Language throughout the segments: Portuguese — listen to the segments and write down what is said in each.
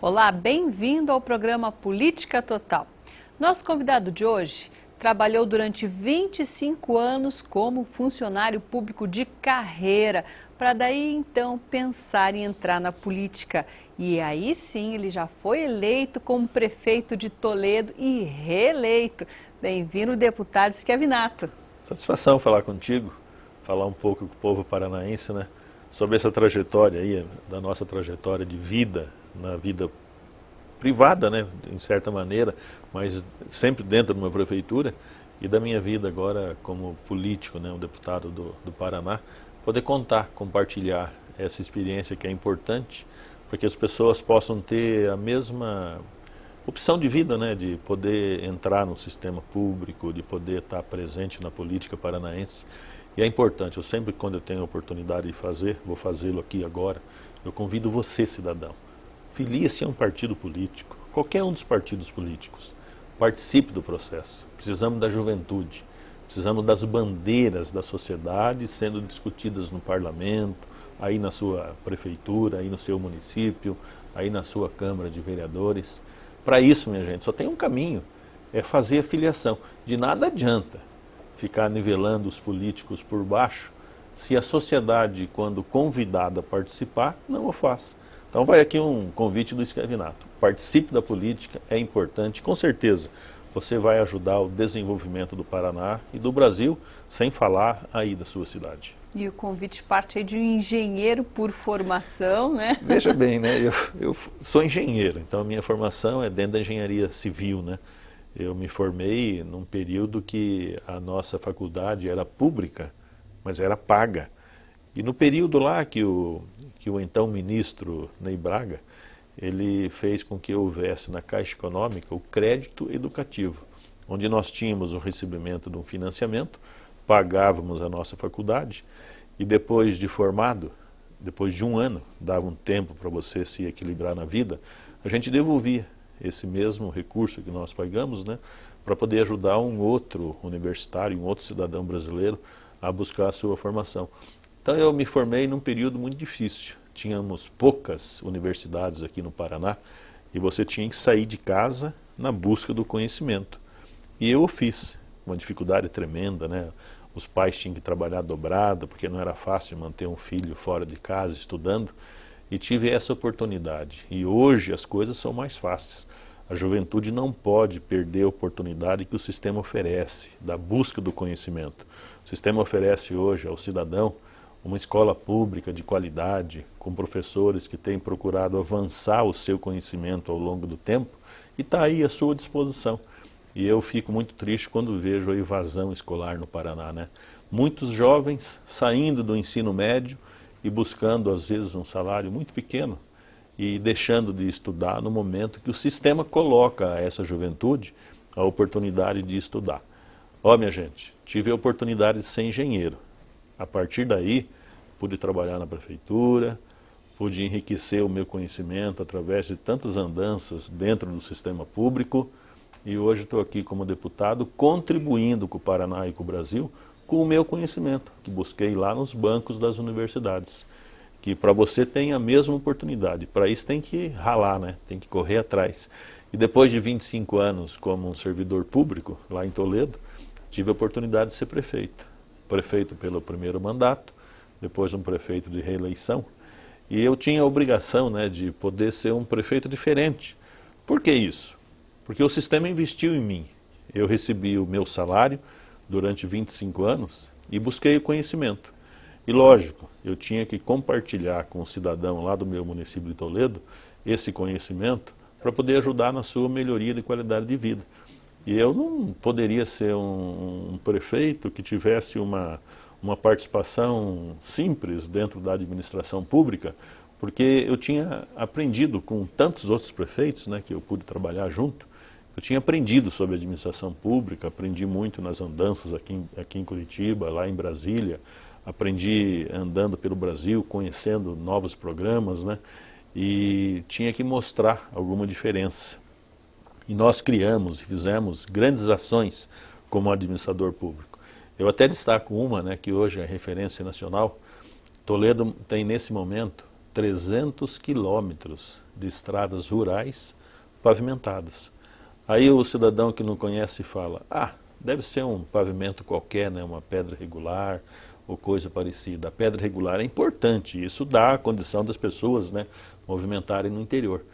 Olá, bem-vindo ao programa Política Total. Nosso convidado de hoje trabalhou durante 25 anos como funcionário público de carreira, para daí então pensar em entrar na política. E aí sim, ele já foi eleito como prefeito de Toledo e reeleito. Bem-vindo, deputado Esquiavinato. Satisfação falar contigo, falar um pouco com o povo paranaense, né? Sobre essa trajetória aí, da nossa trajetória de vida, na vida privada, né? Em certa maneira, mas sempre dentro de uma prefeitura e da minha vida agora como político, né? Um deputado do, do Paraná, poder contar, compartilhar essa experiência que é importante para que as pessoas possam ter a mesma opção de vida, né, de poder entrar no sistema público, de poder estar presente na política paranaense. E é importante, eu sempre, quando eu tenho a oportunidade de fazer, vou fazê-lo aqui agora, eu convido você, cidadão, filie-se a um partido político, qualquer um dos partidos políticos, participe do processo. Precisamos da juventude, precisamos das bandeiras da sociedade sendo discutidas no parlamento, aí na sua prefeitura, aí no seu município, aí na sua Câmara de Vereadores para isso, minha gente, só tem um caminho: é fazer a filiação. De nada adianta ficar nivelando os políticos por baixo se a sociedade, quando convidada a participar, não o faz. Então vai aqui um convite do Escavinato. Participe da política, é importante, com certeza você vai ajudar o desenvolvimento do Paraná e do Brasil, sem falar aí da sua cidade. E o convite parte de um engenheiro por formação, né? Veja bem, né? Eu, eu sou engenheiro, então a minha formação é dentro da engenharia civil, né? Eu me formei num período que a nossa faculdade era pública, mas era paga. E no período lá que o, que o então ministro Ney Braga ele fez com que houvesse na Caixa Econômica o crédito educativo, onde nós tínhamos o recebimento de um financiamento, pagávamos a nossa faculdade e depois de formado, depois de um ano, dava um tempo para você se equilibrar na vida, a gente devolvia esse mesmo recurso que nós pagamos, né, para poder ajudar um outro universitário, um outro cidadão brasileiro a buscar a sua formação. Então eu me formei num período muito difícil, tínhamos poucas universidades aqui no Paraná e você tinha que sair de casa na busca do conhecimento. E eu o fiz, uma dificuldade tremenda, né? Os pais tinham que trabalhar dobrado, porque não era fácil manter um filho fora de casa estudando, e tive essa oportunidade. E hoje as coisas são mais fáceis. A juventude não pode perder a oportunidade que o sistema oferece da busca do conhecimento. O sistema oferece hoje ao cidadão uma escola pública de qualidade, com professores que têm procurado avançar o seu conhecimento ao longo do tempo, e está aí à sua disposição. E eu fico muito triste quando vejo a evasão escolar no Paraná. Né? Muitos jovens saindo do ensino médio e buscando, às vezes, um salário muito pequeno e deixando de estudar no momento que o sistema coloca a essa juventude a oportunidade de estudar. Ó, oh, minha gente, tive a oportunidade de ser engenheiro a partir daí, pude trabalhar na prefeitura, pude enriquecer o meu conhecimento através de tantas andanças dentro do sistema público e hoje estou aqui como deputado contribuindo com o Paraná e com o Brasil com o meu conhecimento, que busquei lá nos bancos das universidades. Que para você tenha a mesma oportunidade. Para isso tem que ralar, né? tem que correr atrás. E depois de 25 anos como um servidor público, lá em Toledo, tive a oportunidade de ser prefeito prefeito pelo primeiro mandato, depois um prefeito de reeleição, e eu tinha a obrigação né, de poder ser um prefeito diferente. Por que isso? Porque o sistema investiu em mim. Eu recebi o meu salário durante 25 anos e busquei o conhecimento. E lógico, eu tinha que compartilhar com o cidadão lá do meu município de Toledo esse conhecimento para poder ajudar na sua melhoria de qualidade de vida. E eu não poderia ser um, um prefeito que tivesse uma, uma participação simples dentro da administração pública, porque eu tinha aprendido com tantos outros prefeitos, né, que eu pude trabalhar junto, eu tinha aprendido sobre administração pública, aprendi muito nas andanças aqui em, aqui em Curitiba, lá em Brasília, aprendi andando pelo Brasil, conhecendo novos programas, né, e tinha que mostrar alguma diferença. E nós criamos e fizemos grandes ações como administrador público. Eu até destaco uma, né, que hoje é referência nacional. Toledo tem, nesse momento, 300 quilômetros de estradas rurais pavimentadas. Aí o cidadão que não conhece fala, ah, deve ser um pavimento qualquer, né, uma pedra regular ou coisa parecida. A pedra regular é importante, isso dá a condição das pessoas né, movimentarem no interior.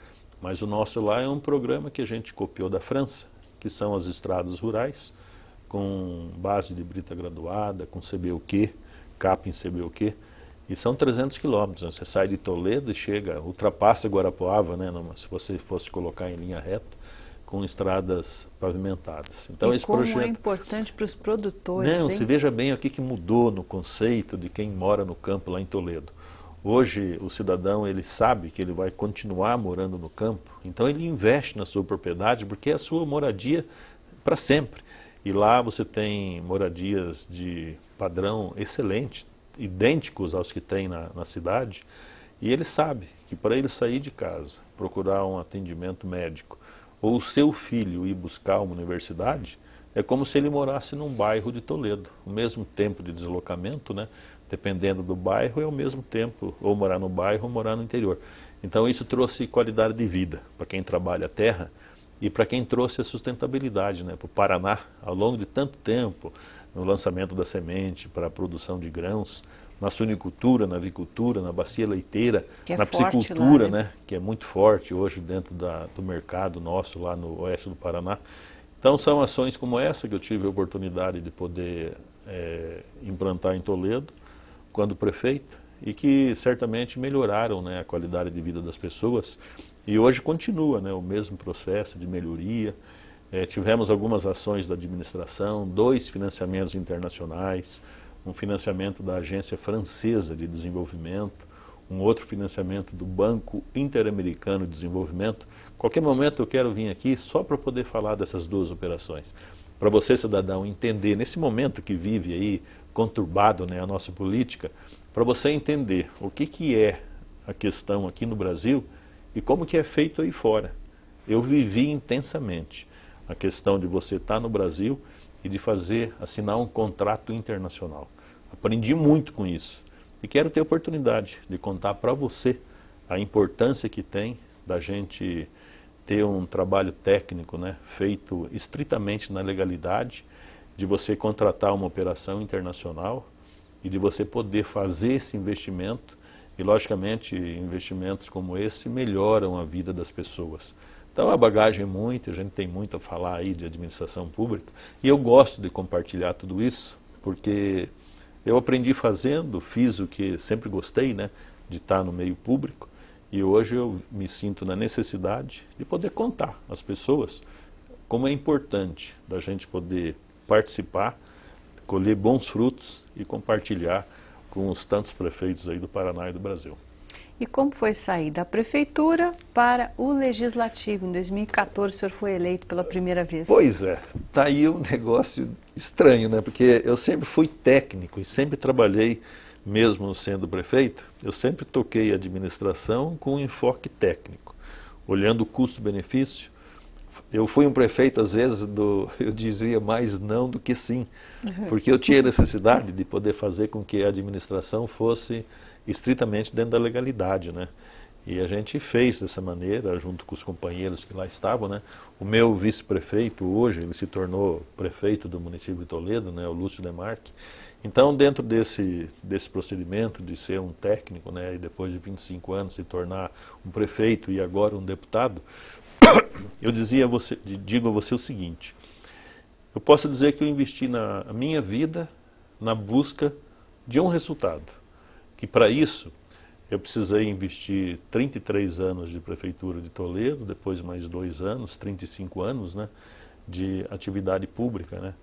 Mas o nosso lá é um programa que a gente copiou da França, que são as estradas rurais, com base de brita graduada, com CBUQ, cap em CBUQ, e são 300 quilômetros. Né? Você sai de Toledo e chega, ultrapassa Guarapuava, né? Numa, se você fosse colocar em linha reta, com estradas pavimentadas. Então e esse como é projeto é importante para os produtores. Não, hein? se veja bem o que mudou no conceito de quem mora no campo lá em Toledo. Hoje o cidadão ele sabe que ele vai continuar morando no campo, então ele investe na sua propriedade porque é a sua moradia para sempre. E lá você tem moradias de padrão excelente, idênticos aos que tem na, na cidade, e ele sabe que para ele sair de casa, procurar um atendimento médico, ou o seu filho ir buscar uma universidade, é como se ele morasse num bairro de Toledo. O mesmo tempo de deslocamento, né? dependendo do bairro, e é ao mesmo tempo ou morar no bairro ou morar no interior. Então isso trouxe qualidade de vida para quem trabalha a terra e para quem trouxe a sustentabilidade né, para o Paraná, ao longo de tanto tempo, no lançamento da semente para a produção de grãos, na sunicultura, na avicultura, na bacia leiteira, é na piscicultura, lá, né? né? que é muito forte hoje dentro da, do mercado nosso lá no oeste do Paraná. Então são ações como essa que eu tive a oportunidade de poder é, implantar em Toledo, quando prefeito e que certamente melhoraram né, a qualidade de vida das pessoas e hoje continua né, o mesmo processo de melhoria. É, tivemos algumas ações da administração, dois financiamentos internacionais, um financiamento da Agência Francesa de Desenvolvimento, um outro financiamento do Banco Interamericano de Desenvolvimento. Qualquer momento eu quero vir aqui só para poder falar dessas duas operações. Para você, cidadão, entender nesse momento que vive aí conturbado né, a nossa política, para você entender o que, que é a questão aqui no Brasil e como que é feito aí fora. Eu vivi intensamente a questão de você estar tá no Brasil e de fazer, assinar um contrato internacional. Aprendi muito com isso e quero ter oportunidade de contar para você a importância que tem da gente ter um trabalho técnico né, feito estritamente na legalidade de você contratar uma operação internacional e de você poder fazer esse investimento. E, logicamente, investimentos como esse melhoram a vida das pessoas. Então, a bagagem é muita, a gente tem muito a falar aí de administração pública. E eu gosto de compartilhar tudo isso, porque eu aprendi fazendo, fiz o que sempre gostei, né, de estar no meio público. E hoje eu me sinto na necessidade de poder contar às pessoas como é importante da gente poder participar, colher bons frutos e compartilhar com os tantos prefeitos aí do Paraná e do Brasil. E como foi sair da prefeitura para o legislativo? Em 2014 o senhor foi eleito pela primeira vez. Pois é, tá aí um negócio estranho, né? Porque eu sempre fui técnico e sempre trabalhei, mesmo sendo prefeito, eu sempre toquei administração com um enfoque técnico, olhando o custo-benefício, eu fui um prefeito, às vezes, do, eu dizia mais não do que sim, uhum. porque eu tinha necessidade de poder fazer com que a administração fosse estritamente dentro da legalidade, né? E a gente fez dessa maneira, junto com os companheiros que lá estavam, né? O meu vice-prefeito hoje, ele se tornou prefeito do município de Toledo, né? O Lúcio Demarque. Então, dentro desse, desse procedimento de ser um técnico, né? E depois de 25 anos se tornar um prefeito e agora um deputado, eu dizia a você, digo a você o seguinte: eu posso dizer que eu investi na minha vida na busca de um resultado. Que para isso eu precisei investir 33 anos de prefeitura de Toledo, depois mais dois anos, 35 anos, né, de atividade pública, né,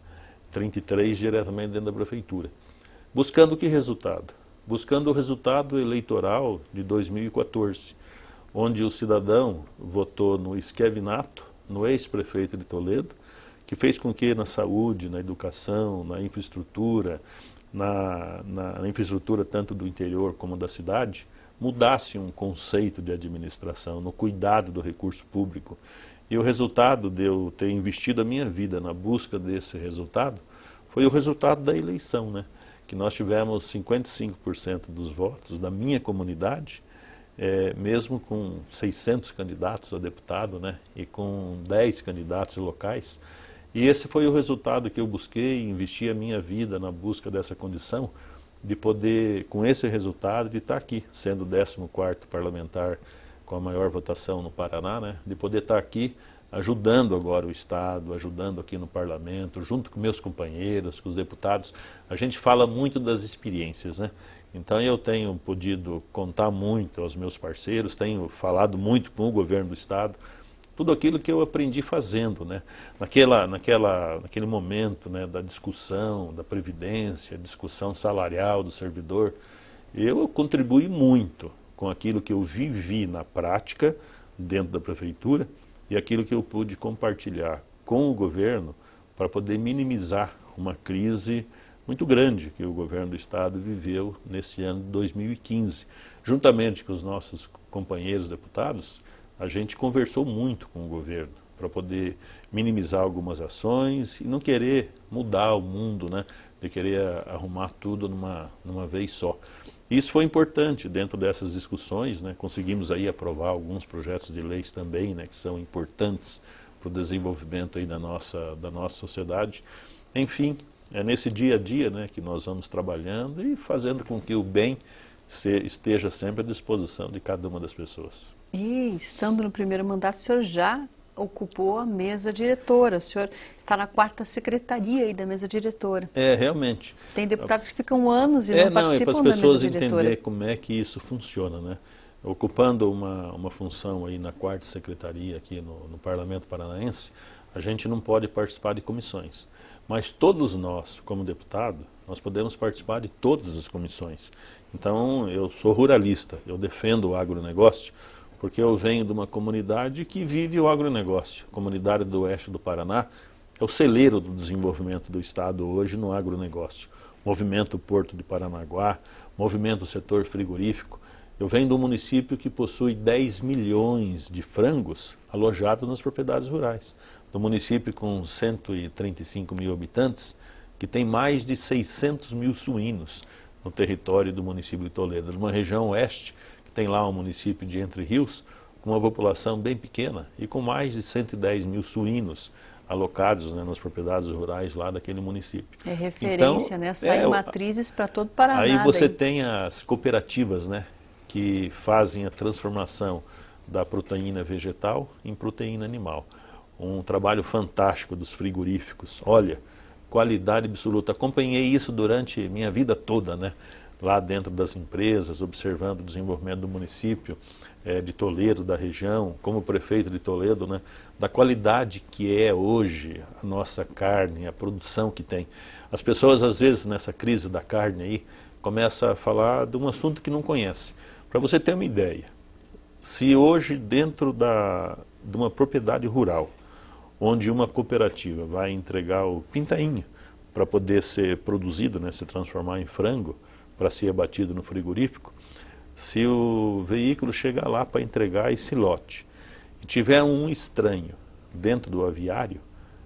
33 diretamente dentro da prefeitura, buscando que resultado? Buscando o resultado eleitoral de 2014 onde o cidadão votou no Esquevinato, no ex-prefeito de Toledo, que fez com que na saúde, na educação, na infraestrutura, na, na, infraestrutura tanto do interior como da cidade, mudasse um conceito de administração, no cuidado do recurso público. E o resultado de eu ter investido a minha vida na busca desse resultado foi o resultado da eleição, né? que nós tivemos 55% dos votos da minha comunidade é, mesmo com 600 candidatos a deputado né, e com 10 candidatos locais. E esse foi o resultado que eu busquei, investi a minha vida na busca dessa condição, de poder, com esse resultado, de estar aqui, sendo o 14º parlamentar com a maior votação no Paraná, né, de poder estar aqui ajudando agora o Estado, ajudando aqui no Parlamento, junto com meus companheiros, com os deputados. A gente fala muito das experiências, né? Então eu tenho podido contar muito aos meus parceiros, tenho falado muito com o governo do estado, tudo aquilo que eu aprendi fazendo, né? Naquela, naquela, naquele momento, né, da discussão da previdência, discussão salarial do servidor, eu contribuí muito com aquilo que eu vivi na prática dentro da prefeitura e aquilo que eu pude compartilhar com o governo para poder minimizar uma crise muito grande que o governo do estado viveu nesse ano de 2015. Juntamente com os nossos companheiros deputados, a gente conversou muito com o governo para poder minimizar algumas ações e não querer mudar o mundo, né? de querer arrumar tudo numa, numa vez só. Isso foi importante dentro dessas discussões, né? conseguimos aí aprovar alguns projetos de leis também, né? que são importantes para o desenvolvimento aí da, nossa, da nossa sociedade. Enfim, é nesse dia a dia né, que nós vamos trabalhando e fazendo com que o bem se, esteja sempre à disposição de cada uma das pessoas. E estando no primeiro mandato, o senhor já ocupou a mesa diretora. O senhor está na quarta secretaria aí da mesa diretora. É, realmente. Tem deputados que ficam anos e é, não, participam não, é da mesa diretora. para as pessoas entenderem como é que isso funciona, né? Ocupando uma, uma função aí na quarta secretaria aqui no, no Parlamento Paranaense, a gente não pode participar de comissões. Mas todos nós, como deputado, nós podemos participar de todas as comissões. Então, eu sou ruralista, eu defendo o agronegócio, porque eu venho de uma comunidade que vive o agronegócio. A comunidade do Oeste do Paraná é o celeiro do desenvolvimento do Estado hoje no agronegócio. Movimento Porto de Paranaguá, movimento setor frigorífico. Eu venho de um município que possui 10 milhões de frangos alojados nas propriedades rurais do município com 135 mil habitantes, que tem mais de 600 mil suínos no território do município de Toledo, uma região oeste, que tem lá um município de Entre Rios, com uma população bem pequena e com mais de 110 mil suínos alocados né, nas propriedades rurais lá daquele município. É referência, então, né? É, Saem é, matrizes para todo o Paraná. Aí você daí. tem as cooperativas, né? Que fazem a transformação da proteína vegetal em proteína animal um trabalho fantástico dos frigoríficos. Olha, qualidade absoluta. Acompanhei isso durante minha vida toda, né? lá dentro das empresas, observando o desenvolvimento do município é, de Toledo, da região, como prefeito de Toledo, né? da qualidade que é hoje a nossa carne, a produção que tem. As pessoas, às vezes, nessa crise da carne aí, começam a falar de um assunto que não conhece. Para você ter uma ideia, se hoje dentro da, de uma propriedade rural, onde uma cooperativa vai entregar o pintainho para poder ser produzido, né, se transformar em frango, para ser abatido no frigorífico, se o veículo chegar lá para entregar esse lote e tiver um estranho dentro do aviário,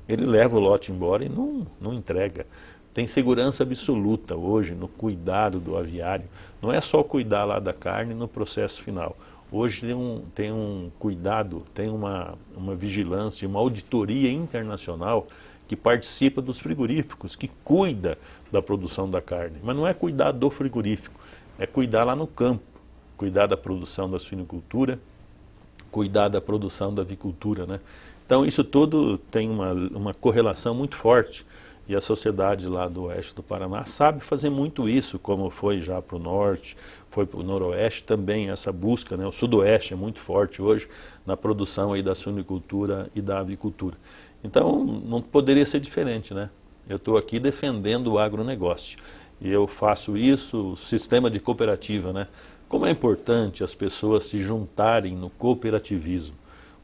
ele leva o lote embora e não, não entrega. Tem segurança absoluta hoje no cuidado do aviário. Não é só cuidar lá da carne no processo final. Hoje tem um, tem um cuidado, tem uma, uma vigilância, uma auditoria internacional que participa dos frigoríficos, que cuida da produção da carne. Mas não é cuidar do frigorífico, é cuidar lá no campo, cuidar da produção da suinicultura, cuidar da produção da avicultura. Né? Então isso tudo tem uma, uma correlação muito forte. E a sociedade lá do oeste do Paraná sabe fazer muito isso, como foi já para o norte, foi para o noroeste também essa busca, né? o sudoeste é muito forte hoje na produção aí da suinicultura e da avicultura. Então não poderia ser diferente, né? Eu estou aqui defendendo o agronegócio e eu faço isso, o sistema de cooperativa, né? Como é importante as pessoas se juntarem no cooperativismo.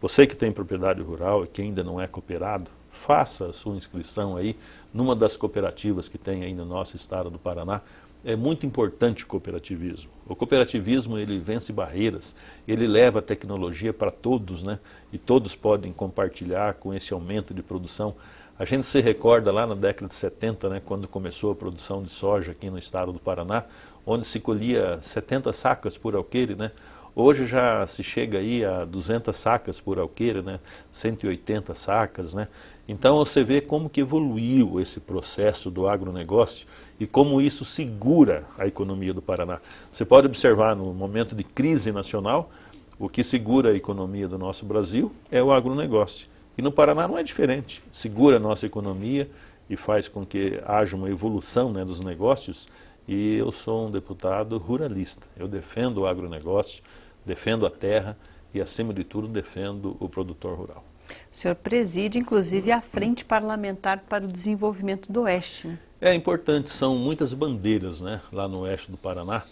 Você que tem propriedade rural e que ainda não é cooperado, faça a sua inscrição aí numa das cooperativas que tem aí no nosso estado do Paraná é muito importante o cooperativismo. O cooperativismo ele vence barreiras, ele leva a tecnologia para todos, né? E todos podem compartilhar com esse aumento de produção. A gente se recorda lá na década de 70, né, quando começou a produção de soja aqui no estado do Paraná, onde se colhia 70 sacas por alqueire, né? Hoje já se chega aí a 200 sacas por alqueira, né? 180 sacas, né? Então você vê como que evoluiu esse processo do agronegócio e como isso segura a economia do Paraná. Você pode observar no momento de crise nacional, o que segura a economia do nosso Brasil é o agronegócio. E no Paraná não é diferente. Segura a nossa economia e faz com que haja uma evolução né, dos negócios. E eu sou um deputado ruralista. Eu defendo o agronegócio, defendo a terra e, acima de tudo, defendo o produtor rural. O senhor preside, inclusive, a Frente Parlamentar para o Desenvolvimento do Oeste. Né? É importante, são muitas bandeiras né, lá no oeste do Paraná,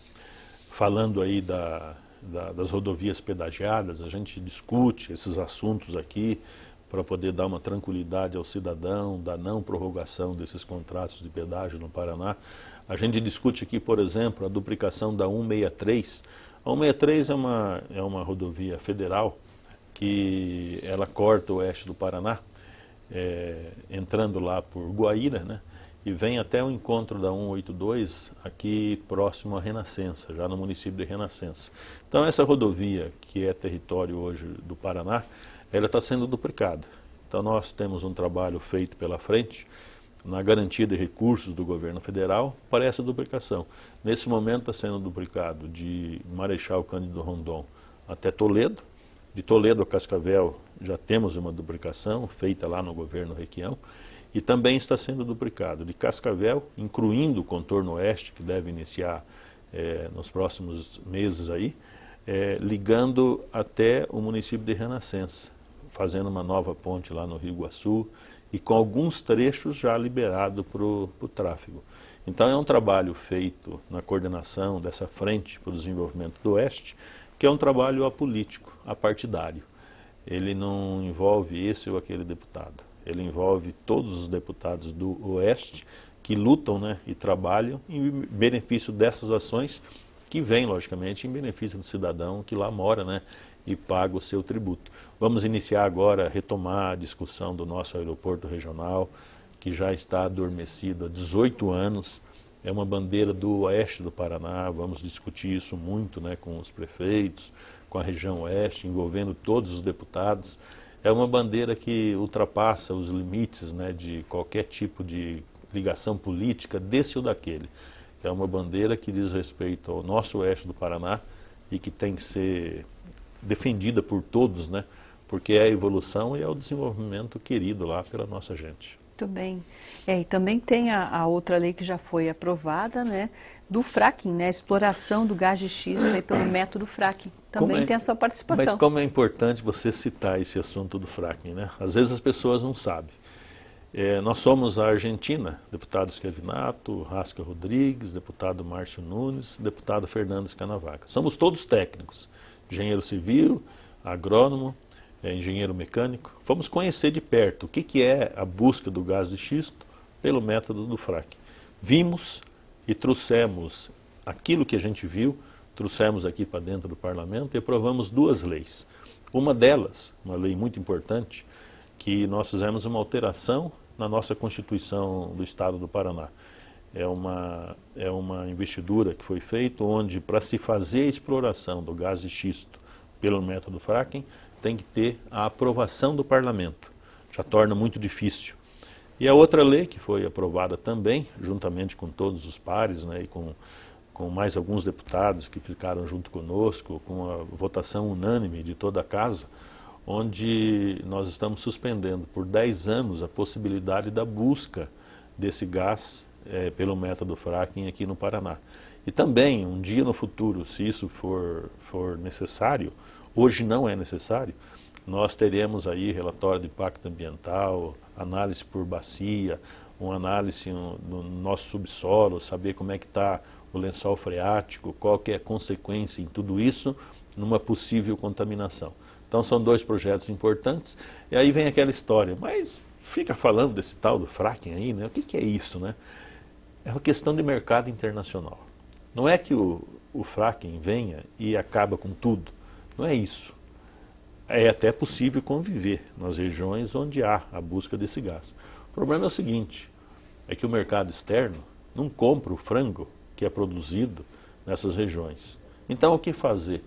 falando aí da, da, das rodovias pedagiadas, a gente discute esses assuntos aqui para poder dar uma tranquilidade ao cidadão da não prorrogação desses contratos de pedágio no Paraná. A gente discute aqui, por exemplo, a duplicação da 163, 163 é uma, é uma rodovia federal que ela corta o oeste do Paraná, é, entrando lá por Guaíra, né? E vem até o encontro da 182 aqui próximo à Renascença, já no município de Renascença. Então essa rodovia, que é território hoje do Paraná, ela está sendo duplicada. Então nós temos um trabalho feito pela frente na garantia de recursos do governo federal para essa duplicação. Nesse momento está sendo duplicado de Marechal Cândido Rondon até Toledo, de Toledo a Cascavel já temos uma duplicação feita lá no governo Requião e também está sendo duplicado de Cascavel, incluindo o contorno oeste que deve iniciar eh, nos próximos meses aí, eh, ligando até o município de Renascença, fazendo uma nova ponte lá no Rio Iguaçu e com alguns trechos já liberado para o tráfego. Então é um trabalho feito na coordenação dessa frente para o desenvolvimento do Oeste, que é um trabalho apolítico, apartidário. Ele não envolve esse ou aquele deputado. Ele envolve todos os deputados do Oeste que lutam né, e trabalham em benefício dessas ações que vêm, logicamente, em benefício do cidadão que lá mora, né? e paga o seu tributo. Vamos iniciar agora, retomar a discussão do nosso aeroporto regional, que já está adormecido há 18 anos. É uma bandeira do oeste do Paraná, vamos discutir isso muito né, com os prefeitos, com a região oeste, envolvendo todos os deputados. É uma bandeira que ultrapassa os limites né, de qualquer tipo de ligação política desse ou daquele. É uma bandeira que diz respeito ao nosso oeste do Paraná e que tem que ser defendida por todos, né? porque é a evolução e é o desenvolvimento querido lá pela nossa gente. Muito bem. É, e também tem a, a, outra lei que já foi aprovada, né, do fracking, né, exploração do gás de xisto né, pelo método fracking. Também é, tem a sua participação. Mas como é importante você citar esse assunto do fracking, né? Às vezes as pessoas não sabem. É, nós somos a Argentina, deputado Escavinato, Rasca Rodrigues, deputado Márcio Nunes, deputado Fernandes Canavaca. Somos todos técnicos engenheiro civil, agrônomo, é, engenheiro mecânico. Fomos conhecer de perto o que, que é a busca do gás de xisto pelo método do frac. Vimos e trouxemos aquilo que a gente viu, trouxemos aqui para dentro do parlamento e aprovamos duas leis. Uma delas, uma lei muito importante, que nós fizemos uma alteração na nossa Constituição do Estado do Paraná é uma, é uma investidura que foi feita onde, para se fazer a exploração do gás de xisto pelo método fracking, tem que ter a aprovação do parlamento. Já torna muito difícil. E a outra lei, que foi aprovada também, juntamente com todos os pares né, e com, com mais alguns deputados que ficaram junto conosco, com a votação unânime de toda a casa, onde nós estamos suspendendo por 10 anos a possibilidade da busca desse gás é, pelo método fracking aqui no Paraná. E também, um dia no futuro, se isso for, for necessário, hoje não é necessário, nós teremos aí relatório de impacto ambiental, análise por bacia, uma análise no, nosso subsolo, saber como é que está o lençol freático, qual que é a consequência em tudo isso numa possível contaminação. Então são dois projetos importantes. E aí vem aquela história, mas fica falando desse tal do fracking aí, né? O que, que é isso, né? é uma questão de mercado internacional. Não é que o, o fracking venha e acaba com tudo. Não é isso. É até possível conviver nas regiões onde há a busca desse gás. O problema é o seguinte: é que o mercado externo não compra o frango que é produzido nessas regiões. Então, o que fazer?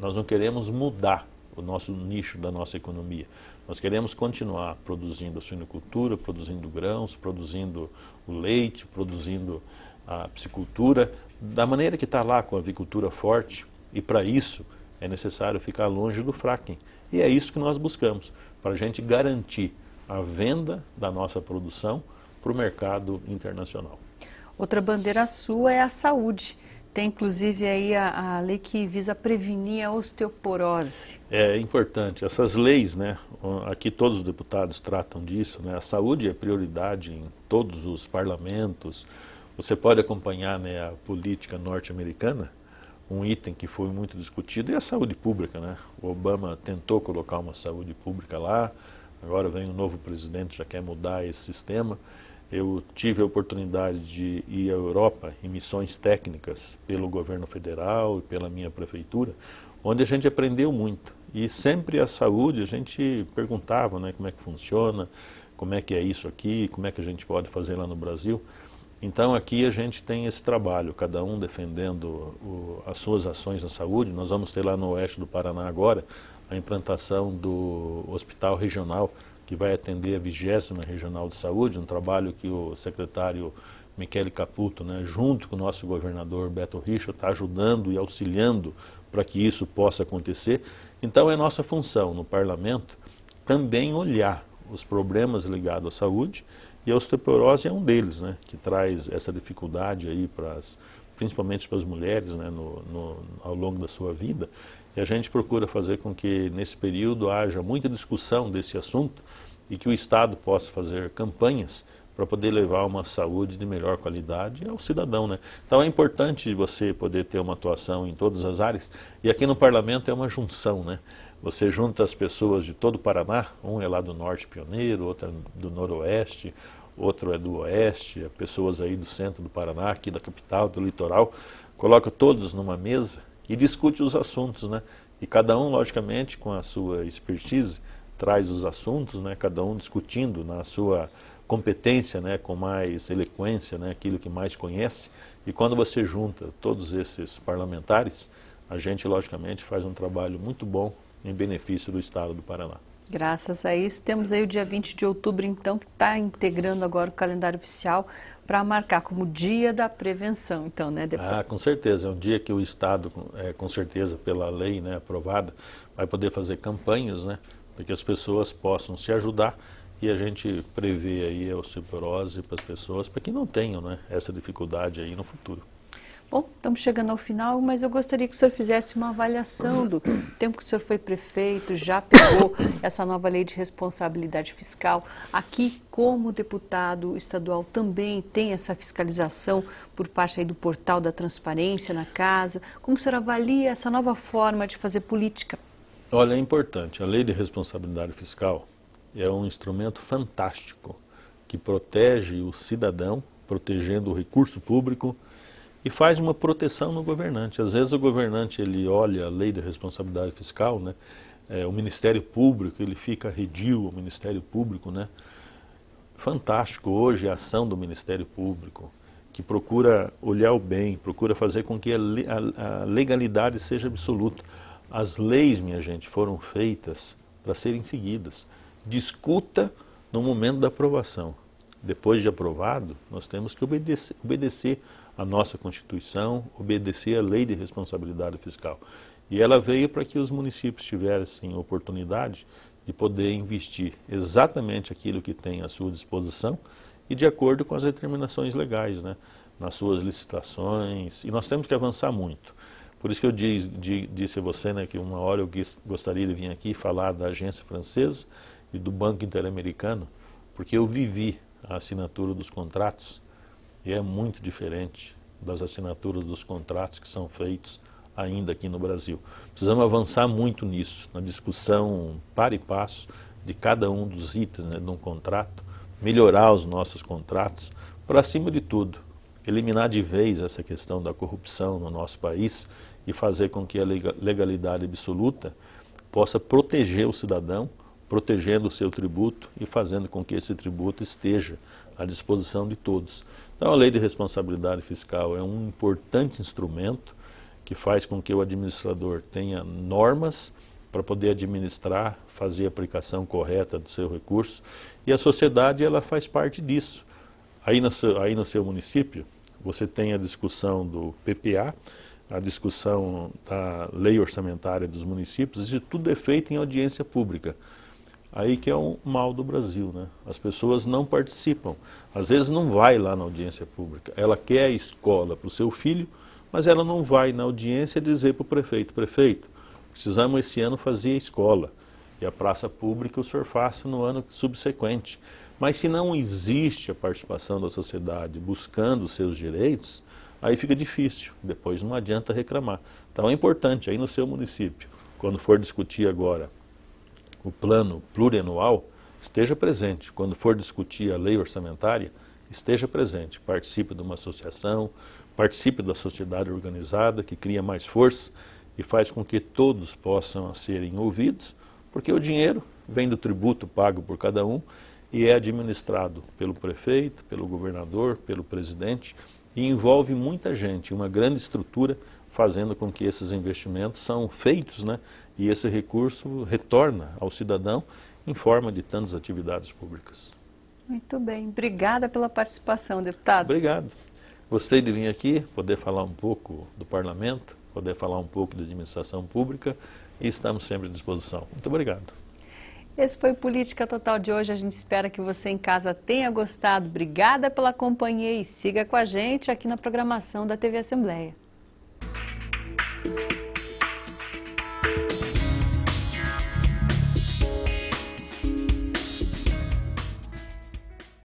Nós não queremos mudar o nosso nicho da nossa economia. Nós queremos continuar produzindo a suinocultura, produzindo grãos, produzindo o leite, produzindo a piscicultura, da maneira que está lá com a avicultura forte, e para isso é necessário ficar longe do fracking. E é isso que nós buscamos, para a gente garantir a venda da nossa produção para o mercado internacional. Outra bandeira sua é a saúde tem inclusive aí a, a, lei que visa prevenir a osteoporose. É importante. Essas leis, né? Aqui todos os deputados tratam disso, né? A saúde é prioridade em todos os parlamentos. Você pode acompanhar né, a política norte-americana, um item que foi muito discutido é a saúde pública, né? O Obama tentou colocar uma saúde pública lá, agora vem um novo presidente já quer mudar esse sistema. Eu tive a oportunidade de ir à Europa em missões técnicas pelo governo federal e pela minha prefeitura, onde a gente aprendeu muito. E sempre a saúde a gente perguntava né, como é que funciona, como é que é isso aqui, como é que a gente pode fazer lá no Brasil. Então aqui a gente tem esse trabalho, cada um defendendo o, as suas ações na saúde. Nós vamos ter lá no oeste do Paraná agora a implantação do hospital regional que vai atender a 20 Regional de Saúde, um trabalho que o secretário Michele Caputo, né, junto com o nosso governador Beto Richa, está ajudando e auxiliando para que isso possa acontecer. Então é nossa função no parlamento também olhar os problemas ligados à saúde e a osteoporose é um deles, né, que traz essa dificuldade aí para as principalmente para as mulheres né, no, no, ao longo da sua vida. E a gente procura fazer com que nesse período haja muita discussão desse assunto e que o Estado possa fazer campanhas para poder levar uma saúde de melhor qualidade ao cidadão. Né? Então é importante você poder ter uma atuação em todas as áreas. E aqui no parlamento é uma junção. Né? Você junta as pessoas de todo o Paraná, um é lá do norte pioneiro, outro é do noroeste, outro é do oeste, pessoas aí do centro do Paraná, aqui da capital, do litoral. Coloca todos numa mesa e discute os assuntos, né? E cada um, logicamente, com a sua expertise, traz os assuntos, né? Cada um discutindo na sua competência, né? Com mais eloquência, né? Aquilo que mais conhece. E quando você junta todos esses parlamentares, a gente, logicamente, faz um trabalho muito bom em benefício do Estado do Paraná. Graças a isso, temos aí o dia 20 de outubro, então, que está integrando agora o calendário oficial para marcar como dia da prevenção, então, né, deputado? Ah, com certeza. É um dia que o Estado, é, com certeza, pela lei né, aprovada, vai poder fazer campanhas, né? Para que as pessoas possam se ajudar e a gente prevê aí a osteoporose para as pessoas, para que não tenham né, essa dificuldade aí no futuro. Bom, estamos chegando ao final, mas eu gostaria que o senhor fizesse uma avaliação do tempo que o senhor foi prefeito, já pegou essa nova lei de responsabilidade fiscal. Aqui, como deputado estadual, também tem essa fiscalização por parte do portal da transparência na casa. Como o senhor avalia essa nova forma de fazer política? Olha, é importante. A lei de responsabilidade fiscal é um instrumento fantástico que protege o cidadão, protegendo o recurso público e faz uma proteção no governante. Às vezes o governante ele olha a lei da responsabilidade fiscal, né? É, o Ministério Público, ele fica redil ao Ministério Público, né? Fantástico hoje a ação do Ministério Público, que procura olhar o bem, procura fazer com que a, a, a legalidade seja absoluta. As leis, minha gente, foram feitas para serem seguidas. Discuta no momento da aprovação. Depois de aprovado, nós temos que obedecer, obedecer a nossa Constituição, obedecer à lei de responsabilidade fiscal. E ela veio para que os municípios tivessem oportunidade de poder investir exatamente aquilo que tem à sua disposição e de acordo com as determinações legais, né? nas suas licitações. E nós temos que avançar muito. Por isso que eu disse, disse a você né, que uma hora eu gostaria de vir aqui falar da agência francesa e do Banco Interamericano, porque eu vivi a assinatura dos contratos e é muito diferente das assinaturas dos contratos que são feitos ainda aqui no Brasil. Precisamos avançar muito nisso, na discussão para e passo de cada um dos itens né, de um contrato, melhorar os nossos contratos, para acima de tudo, eliminar de vez essa questão da corrupção no nosso país e fazer com que a legalidade absoluta possa proteger o cidadão, protegendo o seu tributo e fazendo com que esse tributo esteja à disposição de todos. Então, a lei de responsabilidade fiscal é um importante instrumento que faz com que o administrador tenha normas para poder administrar, fazer a aplicação correta do seu recurso e a sociedade ela faz parte disso. Aí no seu, aí no seu município, você tem a discussão do PPA, a discussão da lei orçamentária dos municípios, isso tudo é feito em audiência pública. Aí que é um mal do Brasil, né? As pessoas não participam. Às vezes não vai lá na audiência pública. Ela quer a escola para o seu filho, mas ela não vai na audiência dizer para o prefeito, prefeito, precisamos esse ano fazer a escola. E a praça pública o senhor faça no ano subsequente. Mas se não existe a participação da sociedade buscando os seus direitos, aí fica difícil, depois não adianta reclamar. Então é importante aí no seu município, quando for discutir agora o plano plurianual, esteja presente. Quando for discutir a lei orçamentária, esteja presente. Participe de uma associação, participe da sociedade organizada, que cria mais força e faz com que todos possam serem ouvidos, porque o dinheiro vem do tributo pago por cada um e é administrado pelo prefeito, pelo governador, pelo presidente e envolve muita gente, uma grande estrutura fazendo com que esses investimentos são feitos, né, e esse recurso retorna ao cidadão em forma de tantas atividades públicas. Muito bem, obrigada pela participação, deputado. Obrigado. Gostei de vir aqui, poder falar um pouco do parlamento, poder falar um pouco de administração pública e estamos sempre à disposição. Muito obrigado. Esse foi Política Total de hoje. A gente espera que você em casa tenha gostado. Obrigada pela companhia e siga com a gente aqui na programação da TV Assembleia.